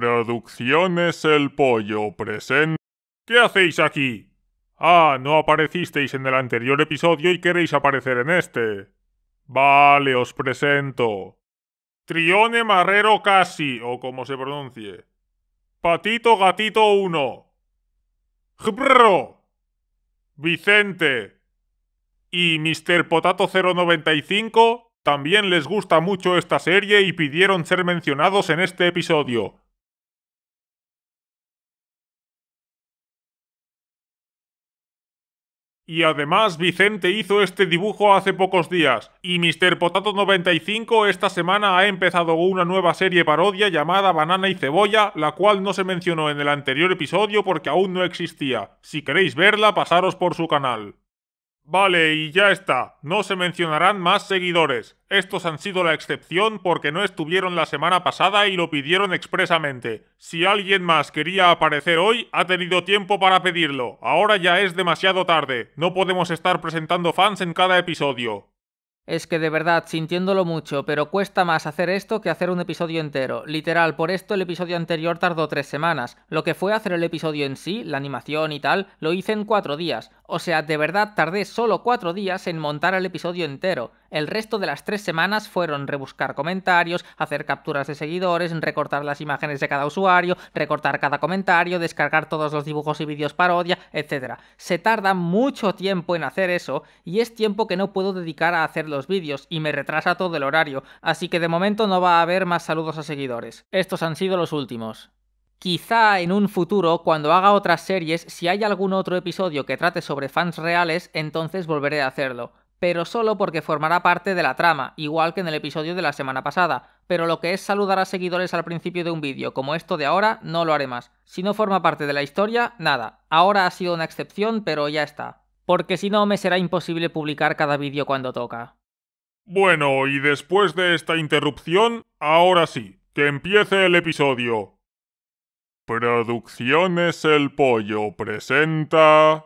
Producciones El Pollo presente ¿Qué hacéis aquí? Ah, no aparecisteis en el anterior episodio y queréis aparecer en este. Vale, os presento. Trione Marrero Casi, o como se pronuncie. Patito Gatito 1. Jbrro. Vicente. Y Mr. Potato 095 también les gusta mucho esta serie y pidieron ser mencionados en este episodio. Y además Vicente hizo este dibujo hace pocos días. Y Mr. Potato 95 esta semana ha empezado una nueva serie parodia llamada Banana y Cebolla, la cual no se mencionó en el anterior episodio porque aún no existía. Si queréis verla, pasaros por su canal. Vale, y ya está. No se mencionarán más seguidores. Estos han sido la excepción porque no estuvieron la semana pasada y lo pidieron expresamente. Si alguien más quería aparecer hoy, ha tenido tiempo para pedirlo. Ahora ya es demasiado tarde. No podemos estar presentando fans en cada episodio. Es que de verdad, sintiéndolo mucho, pero cuesta más hacer esto que hacer un episodio entero. Literal, por esto el episodio anterior tardó tres semanas. Lo que fue hacer el episodio en sí, la animación y tal, lo hice en cuatro días. O sea, de verdad tardé solo cuatro días en montar el episodio entero. El resto de las tres semanas fueron rebuscar comentarios, hacer capturas de seguidores, recortar las imágenes de cada usuario, recortar cada comentario, descargar todos los dibujos y vídeos parodia, etc. Se tarda mucho tiempo en hacer eso y es tiempo que no puedo dedicar a hacer los vídeos y me retrasa todo el horario, así que de momento no va a haber más saludos a seguidores. Estos han sido los últimos. Quizá en un futuro, cuando haga otras series, si hay algún otro episodio que trate sobre fans reales, entonces volveré a hacerlo pero solo porque formará parte de la trama, igual que en el episodio de la semana pasada, pero lo que es saludar a seguidores al principio de un vídeo como esto de ahora, no lo haré más. Si no forma parte de la historia, nada. Ahora ha sido una excepción, pero ya está. Porque si no, me será imposible publicar cada vídeo cuando toca. Bueno, y después de esta interrupción, ahora sí, que empiece el episodio. Producciones El Pollo presenta...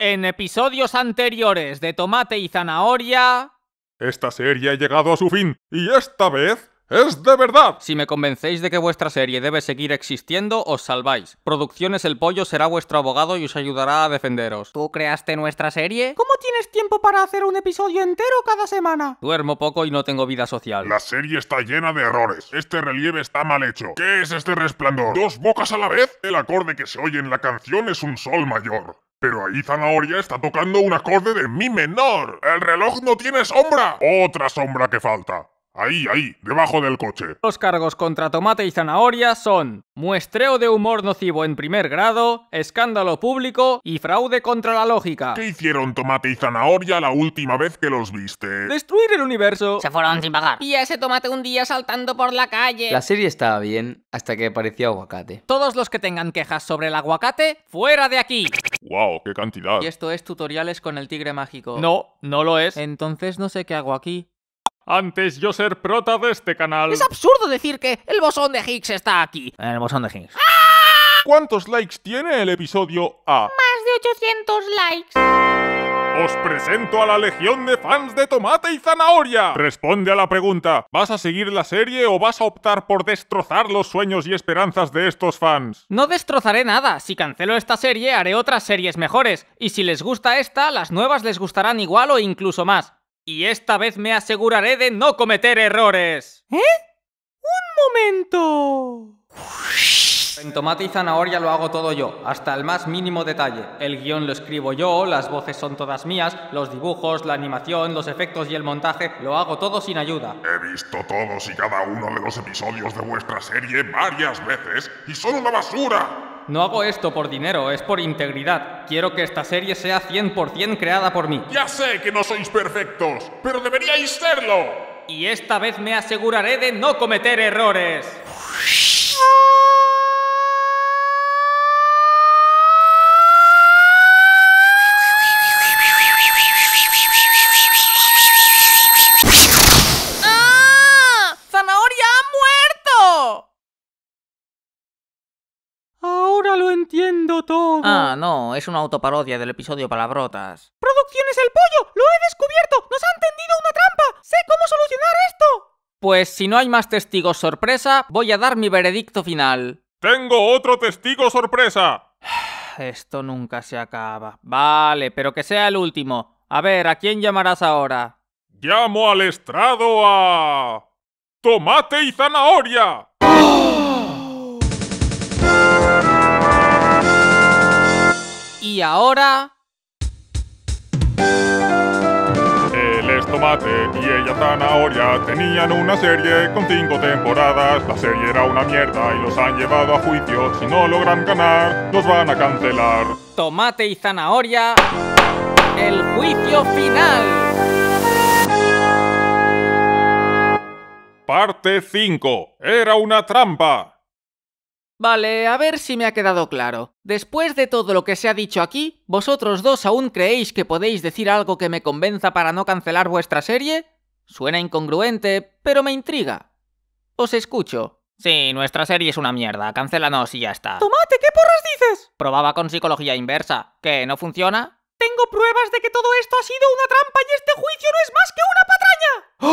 En episodios anteriores de Tomate y Zanahoria... Esta serie ha llegado a su fin y esta vez es de verdad. Si me convencéis de que vuestra serie debe seguir existiendo, os salváis. Producciones El Pollo será vuestro abogado y os ayudará a defenderos. ¿Tú creaste nuestra serie? ¿Cómo tienes tiempo para hacer un episodio entero cada semana? Duermo poco y no tengo vida social. La serie está llena de errores. Este relieve está mal hecho. ¿Qué es este resplandor? ¿Dos bocas a la vez? El acorde que se oye en la canción es un sol mayor. Pero ahí Zanahoria está tocando un acorde de Mi menor. ¡El reloj no tiene sombra! Otra sombra que falta. Ahí, ahí, debajo del coche. Los cargos contra Tomate y Zanahoria son muestreo de humor nocivo en primer grado, escándalo público y fraude contra la lógica. ¿Qué hicieron Tomate y Zanahoria la última vez que los viste? Destruir el universo. Se fueron sin pagar. Y a ese tomate un día saltando por la calle. La serie estaba bien hasta que apareció aguacate. Todos los que tengan quejas sobre el aguacate, fuera de aquí. ¡Wow! ¡Qué cantidad! Y esto es tutoriales con el tigre mágico. No, no lo es. Entonces no sé qué hago aquí. Antes yo ser prota de este canal. Es absurdo decir que el bosón de Higgs está aquí. El bosón de Higgs. ¡Ah! ¿Cuántos likes tiene el episodio A? Más de 800 likes. Os presento a la legión de fans de Tomate y Zanahoria. Responde a la pregunta, ¿vas a seguir la serie o vas a optar por destrozar los sueños y esperanzas de estos fans? No destrozaré nada. Si cancelo esta serie, haré otras series mejores. Y si les gusta esta, las nuevas les gustarán igual o incluso más. Y esta vez me aseguraré de no cometer errores. ¿Eh? ¡Un momento! En tomate y zanahoria lo hago todo yo, hasta el más mínimo detalle. El guión lo escribo yo, las voces son todas mías, los dibujos, la animación, los efectos y el montaje, lo hago todo sin ayuda. He visto todos y cada uno de los episodios de vuestra serie varias veces y son una basura. No hago esto por dinero, es por integridad. Quiero que esta serie sea 100% creada por mí. Ya sé que no sois perfectos, pero deberíais serlo. Y esta vez me aseguraré de no cometer errores. no, es una autoparodia del episodio Palabrotas. ¡Producciones El Pollo! ¡Lo he descubierto! ¡Nos han tendido una trampa! ¡Sé cómo solucionar esto! Pues si no hay más testigos sorpresa, voy a dar mi veredicto final. ¡Tengo otro testigo sorpresa! Esto nunca se acaba. Vale, pero que sea el último. A ver, ¿a quién llamarás ahora? Llamo al estrado a... Tomate y zanahoria. ¡Ah! Y ahora... Él es tomate y ella zanahoria. Tenían una serie con cinco temporadas. La serie era una mierda y los han llevado a juicio. Si no logran ganar, los van a cancelar. Tomate y zanahoria. El juicio final. Parte 5. Era una trampa. Vale, a ver si me ha quedado claro. Después de todo lo que se ha dicho aquí, ¿vosotros dos aún creéis que podéis decir algo que me convenza para no cancelar vuestra serie? Suena incongruente, pero me intriga. Os escucho. Sí, nuestra serie es una mierda, cancélanos y ya está. ¡Tomate, qué porras dices! Probaba con psicología inversa. ¿Qué, no funciona? Tengo pruebas de que todo esto ha sido una trampa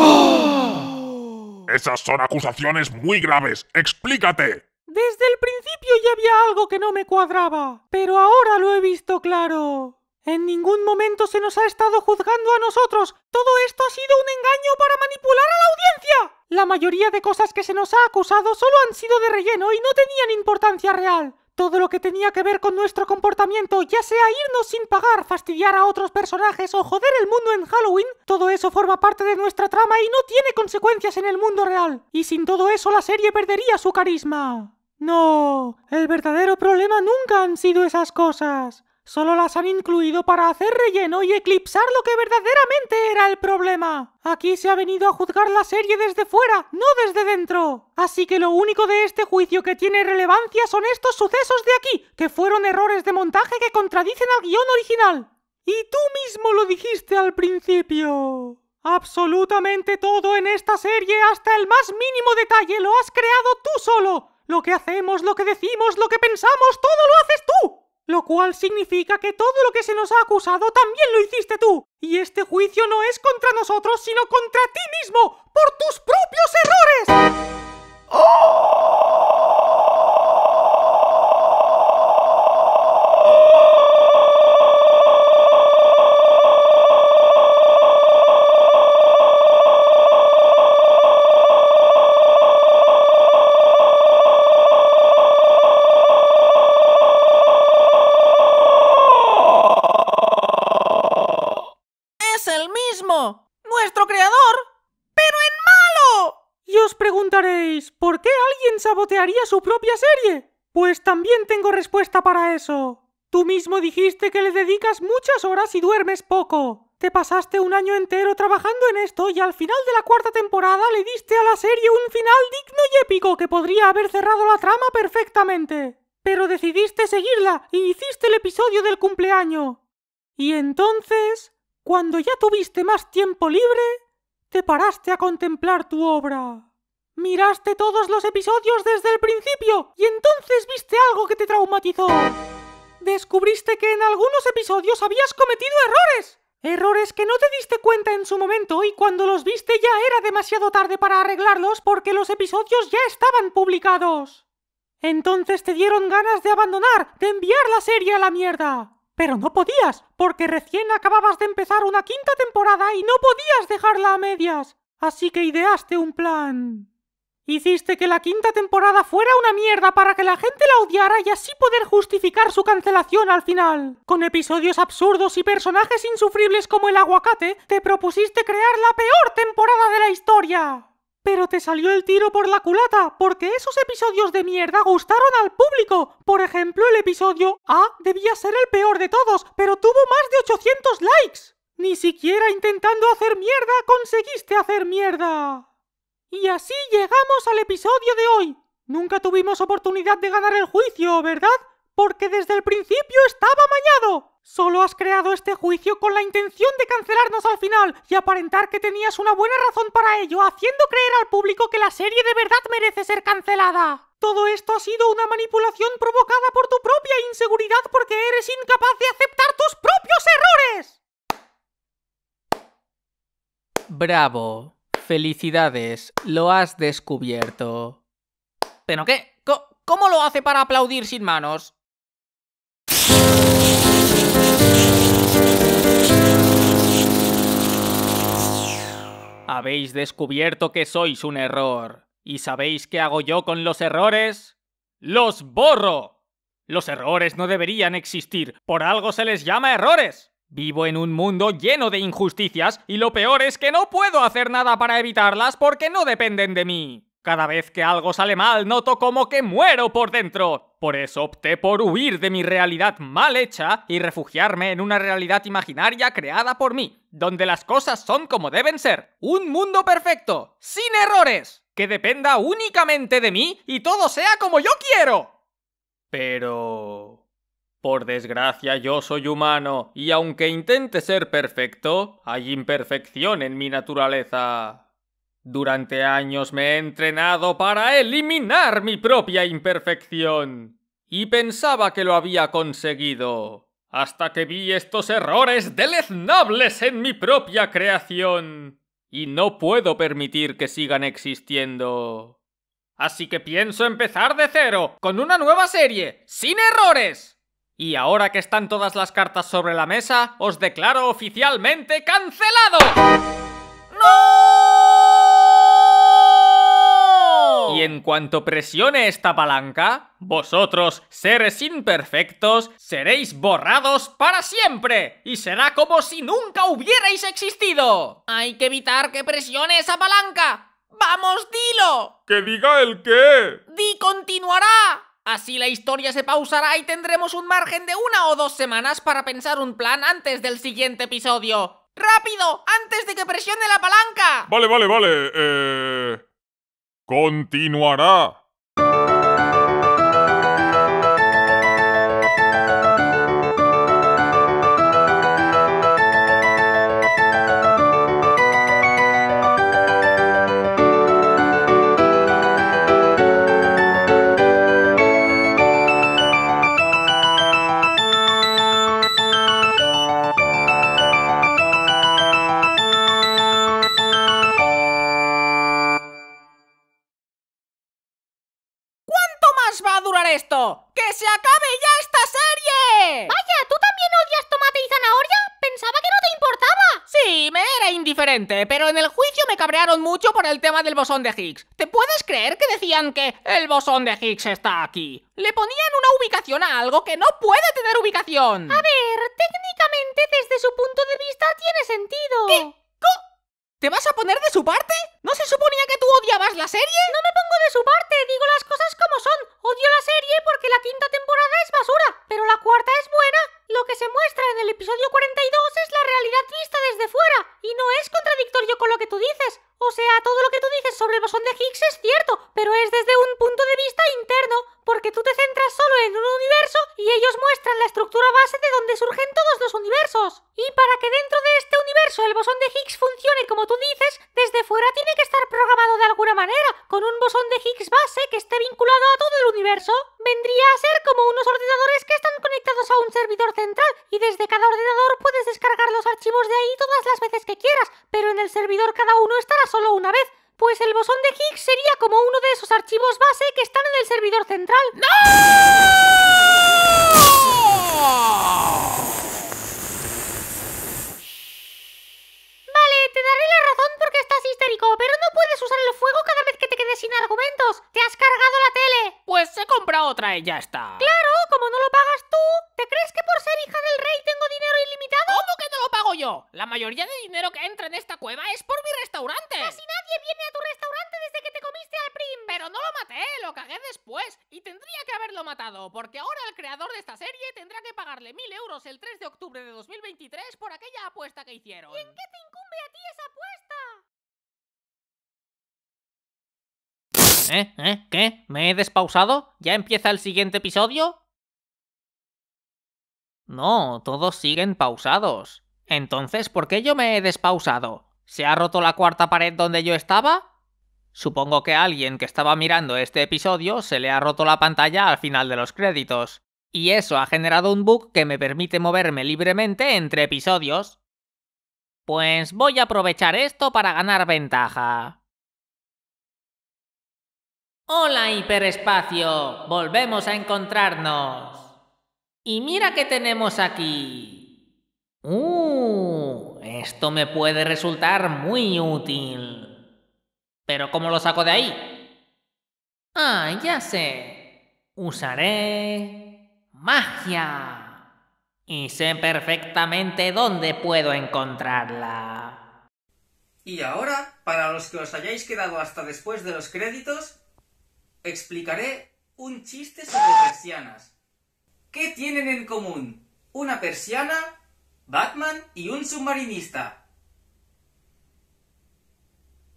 y este juicio no es más que una patraña. ¡Ah! Esas son acusaciones muy graves. ¡Explícate! Desde el principio ya había algo que no me cuadraba, pero ahora lo he visto claro. En ningún momento se nos ha estado juzgando a nosotros. Todo esto ha sido un engaño para manipular a la audiencia. La mayoría de cosas que se nos ha acusado solo han sido de relleno y no tenían importancia real. Todo lo que tenía que ver con nuestro comportamiento, ya sea irnos sin pagar, fastidiar a otros personajes o joder el mundo en Halloween, todo eso forma parte de nuestra trama y no tiene consecuencias en el mundo real. Y sin todo eso la serie perdería su carisma. No, el verdadero problema nunca han sido esas cosas. Solo las han incluido para hacer relleno y eclipsar lo que verdaderamente era el problema. Aquí se ha venido a juzgar la serie desde fuera, no desde dentro. Así que lo único de este juicio que tiene relevancia son estos sucesos de aquí, que fueron errores de montaje que contradicen al guión original. Y tú mismo lo dijiste al principio. Absolutamente todo en esta serie, hasta el más mínimo detalle, lo has creado tú solo, lo que hacemos, lo que decimos, lo que pensamos, todo lo haces tú. Lo cual significa que todo lo que se nos ha acusado también lo hiciste tú. Y este juicio no es contra nosotros, sino contra ti mismo, por os preguntaréis, ¿por qué alguien sabotearía su propia serie? Pues también tengo respuesta para eso. Tú mismo dijiste que le dedicas muchas horas y duermes poco. Te pasaste un año entero trabajando en esto y al final de la cuarta temporada le diste a la serie un final digno y épico que podría haber cerrado la trama perfectamente. Pero decidiste seguirla y hiciste el episodio del cumpleaños. Y entonces, cuando ya tuviste más tiempo libre, te paraste a contemplar tu obra. Miraste todos los episodios desde el principio y entonces viste algo que te traumatizó. Descubriste que en algunos episodios habías cometido errores. Errores que no te diste cuenta en su momento y cuando los viste ya era demasiado tarde para arreglarlos porque los episodios ya estaban publicados. Entonces te dieron ganas de abandonar, de enviar la serie a la mierda. Pero no podías, porque recién acababas de empezar una quinta temporada y no podías dejarla a medias. Así que ideaste un plan. Hiciste que la quinta temporada fuera una mierda para que la gente la odiara y así poder justificar su cancelación al final. Con episodios absurdos y personajes insufribles como el aguacate, te propusiste crear la peor temporada de la historia. Pero te salió el tiro por la culata, porque esos episodios de mierda gustaron al público. Por ejemplo, el episodio A debía ser el peor de todos, pero tuvo más de 800 likes. Ni siquiera intentando hacer mierda conseguiste hacer mierda. Y así llegamos al episodio de hoy. Nunca tuvimos oportunidad de ganar el juicio, ¿verdad? Porque desde el principio estaba mañado. Solo has creado este juicio con la intención de cancelarnos al final y aparentar que tenías una buena razón para ello, haciendo creer al público que la serie de verdad merece ser cancelada. Todo esto ha sido una manipulación provocada por tu propia inseguridad porque eres incapaz de aceptar tus propios errores. Bravo. Felicidades, lo has descubierto. ¿Pero qué? ¿Cómo, lo hace para aplaudir sin manos? Habéis descubierto que sois un error. ¿Y sabéis qué hago yo con los errores? ¡Los borro! Los errores no deberían existir. Por algo se les llama errores. Vivo en un mundo lleno de injusticias y lo peor es que no puedo hacer nada para evitarlas porque no dependen de mí. Cada vez que algo sale mal noto como que muero por dentro. Por eso opté por huir de mi realidad mal hecha y refugiarme en una realidad imaginaria creada por mí, donde las cosas son como deben ser. Un mundo perfecto, sin errores, que dependa únicamente de mí y todo sea como yo quiero. Pero... Por desgracia yo soy humano, y aunque intente ser perfecto, hay imperfección en mi naturaleza. Durante años me he entrenado para eliminar mi propia imperfección, y pensaba que lo había conseguido, hasta que vi estos errores deleznables en mi propia creación, y no puedo permitir que sigan existiendo. Así que pienso empezar de cero, con una nueva serie, sin errores y ahora que están todas las cartas sobre la mesa, os declaro oficialmente cancelado. ¡No! Y en cuanto presione esta palanca, vosotros, seres imperfectos, seréis borrados para siempre y será como si nunca hubierais existido. Hay que evitar que presione esa palanca. ¡Vamos, dilo! ¡Que diga el qué! ¡Di continuará! Así la historia se pausará y tendremos un margen de una o dos semanas para pensar un plan antes del siguiente episodio. ¡Rápido! ¡Antes de que presione la palanca! Vale, vale, vale. Eh, continuará. esto! ¡Que se acabe ya esta serie! ¡Vaya! ¿Tú también odias tomate y zanahoria? Pensaba que no te importaba. Sí, me era indiferente, pero en el juicio me cabrearon mucho por el tema del bosón de Higgs. ¿Te puedes creer que decían que el bosón de Higgs está aquí? Le ponían una ubicación a algo que no puede tener ubicación. A ver, técnicamente desde su punto de vista tiene sentido. ¿Qué? ¿Te vas a poner de su parte? ¿No se suponía que tú odiabas la serie? No me pongo de su parte, digo las cosas como son. Odio la serie porque la quinta temporada es basura, pero la cuarta es buena. Lo que se muestra en el episodio 42 es la realidad vista desde fuera, y no es contradictorio con lo que tú dices. O sea, todo lo que tú dices sobre el bosón de Higgs es cierto, pero es desde un punto de vista interno, porque tú te centras solo en un universo y ellos muestran la estructura base de donde surgen todos los universos. Y para que dentro de este universo el bosón de Higgs funcione como tú dices, desde fuera tiene que estar programado de alguna manera, con un bosón de Higgs base que esté vinculado a todo el universo. Vendría a ser como unos ordenadores que están conectados a un servidor central y desde cada ordenador puedes descargar los archivos de ahí todas las veces que quieras, pero en el servidor cada uno estará solo una vez pues el bosón de Higgs sería como uno de esos archivos base que están en el servidor central. ¡No! Vale, te daré la razón porque estás histérico, pero no puedes usar el fuego cada vez que te quedes sin argumentos. Te has cargado la tele. Pues se compra otra y ya está. Claro, como no lo pagas tú, ¿te crees que por ser hija del rey te la mayoría de dinero que entra en esta cueva es por mi restaurante. Casi nadie viene a tu restaurante desde que te comiste al Prim. Pero no lo maté, lo cagué después. Y tendría que haberlo matado, porque ahora el creador de esta serie tendrá que pagarle mil euros el 3 de octubre de 2023 por aquella apuesta que hicieron. en qué te incumbe a ti esa apuesta? ¿Eh? ¿Eh? ¿Qué? ¿Me he despausado? ¿Ya empieza el siguiente episodio? No, todos siguen pausados. Entonces, ¿por qué yo me he despausado? ¿Se ha roto la cuarta pared donde yo estaba? Supongo que a alguien que estaba mirando este episodio se le ha roto la pantalla al final de los créditos. Y eso ha generado un bug que me permite moverme libremente entre episodios. Pues voy a aprovechar esto para ganar ventaja. Hola hiperespacio, volvemos a encontrarnos. Y mira qué tenemos aquí. ¡Uh! Esto me puede resultar muy útil. ¿Pero cómo lo saco de ahí? Ah, ya sé. Usaré... magia. Y sé perfectamente dónde puedo encontrarla. Y ahora, para los que os hayáis quedado hasta después de los créditos, explicaré un chiste sobre persianas. ¿Qué tienen en común una persiana Batman y un submarinista.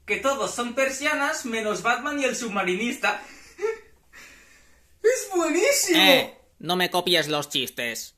Que todos son persianas menos Batman y el submarinista. ¡Es buenísimo! Eh, no me copies los chistes.